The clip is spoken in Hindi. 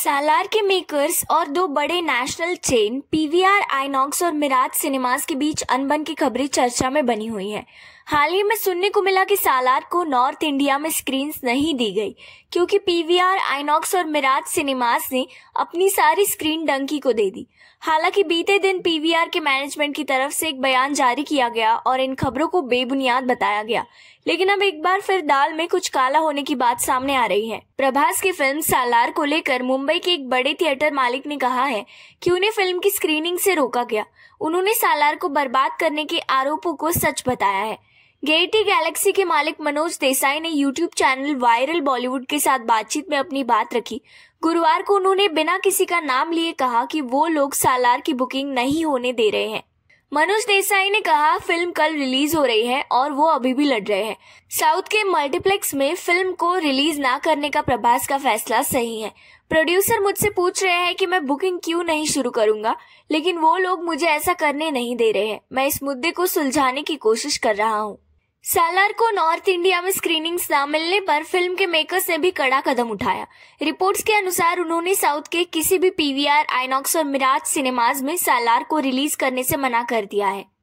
सालार के मेकर्स और दो बड़े नेशनल चेन पीवीआर आइनॉक्स और मिराज सिनेमास के बीच अनबन की खबरें चर्चा में बनी हुई है हाल ही में सुनने को मिला कि सालार को नॉर्थ इंडिया में स्क्रीन नहीं दी गई क्योंकि पीवीआर आइनॉक्स और मिराज सिनेमास ने अपनी सारी स्क्रीन डंकी को दे दी हालांकि बीते दिन पीवीआर के मैनेजमेंट की तरफ से एक बयान जारी किया गया और इन खबरों को बेबुनियाद बताया गया लेकिन अब एक बार फिर दाल में कुछ काला होने की बात सामने आ रही है प्रभास की फिल्म सालार को लेकर मुंबई मुंबई के एक बड़े थिएटर मालिक ने कहा है कि उन्हें फिल्म की स्क्रीनिंग से रोका गया उन्होंने सालार को बर्बाद करने के आरोपों को सच बताया है गेटी गैलेक्सी के मालिक मनोज देसाई ने यूट्यूब चैनल वायरल बॉलीवुड के साथ बातचीत में अपनी बात रखी गुरुवार को उन्होंने बिना किसी का नाम लिए कहा कि वो लोग सालार की बुकिंग नहीं होने दे रहे हैं मनोज देसाई ने कहा फिल्म कल रिलीज हो रही है और वो अभी भी लड़ रहे हैं साउथ के मल्टीप्लेक्स में फिल्म को रिलीज ना करने का प्रभास का फैसला सही है प्रोड्यूसर मुझसे पूछ रहे हैं कि मैं बुकिंग क्यों नहीं शुरू करूंगा लेकिन वो लोग मुझे ऐसा करने नहीं दे रहे हैं मैं इस मुद्दे को सुलझाने की कोशिश कर रहा हूँ सालार को नॉर्थ इंडिया में स्क्रीनिंग्स न मिलने पर फिल्म के मेकर्स ने भी कड़ा कदम उठाया रिपोर्ट्स के अनुसार उन्होंने साउथ के किसी भी पीवीआर, आइनॉक्स और मिराज सिनेमाज में सालार को रिलीज करने से मना कर दिया है